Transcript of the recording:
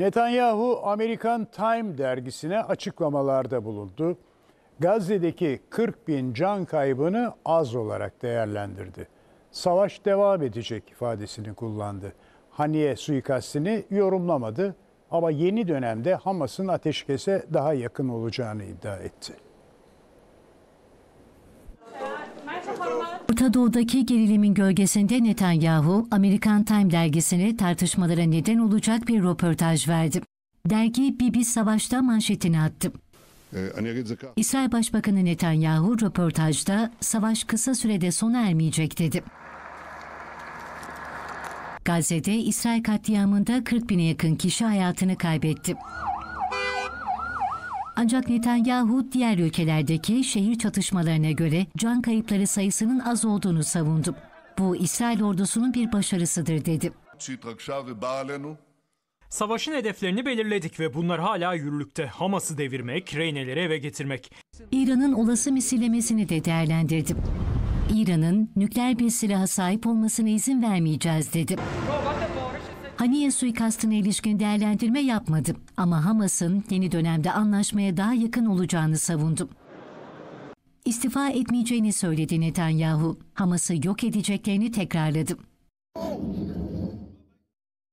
Netanyahu Amerikan Time dergisine açıklamalarda bulundu. Gazze'deki 40 bin can kaybını az olarak değerlendirdi. Savaş devam edecek ifadesini kullandı. Haniye suikastini yorumlamadı ama yeni dönemde Hamas'ın ateşkese daha yakın olacağını iddia etti. Orta Doğu'daki gerilimin gölgesinde Netanyahu, Amerikan Time dergisine tartışmalara neden olacak bir röportaj verdi. Dergi Bibi Savaş'ta manşetini attı. İsrail Başbakanı Netanyahu röportajda savaş kısa sürede sona ermeyecek dedi. Gazze'de İsrail katliamında 40 bine yakın kişi hayatını kaybetti. Ancak Netanyahu diğer ülkelerdeki şehir çatışmalarına göre can kayıpları sayısının az olduğunu savundu. Bu İsrail ordusunun bir başarısıdır dedi. Savaşın hedeflerini belirledik ve bunlar hala yürürlükte. Hamas'ı devirmek, reyneleri eve getirmek. İran'ın olası misillemesini de değerlendirdim. İran'ın nükleer bir silaha sahip olmasına izin vermeyeceğiz dedi. Haniye suikastına ilişkin değerlendirme yapmadım ama Hamas'ın yeni dönemde anlaşmaya daha yakın olacağını savundum. İstifa etmeyeceğini söyledi Netanyahu. Hamas'ı yok edeceklerini tekrarladım.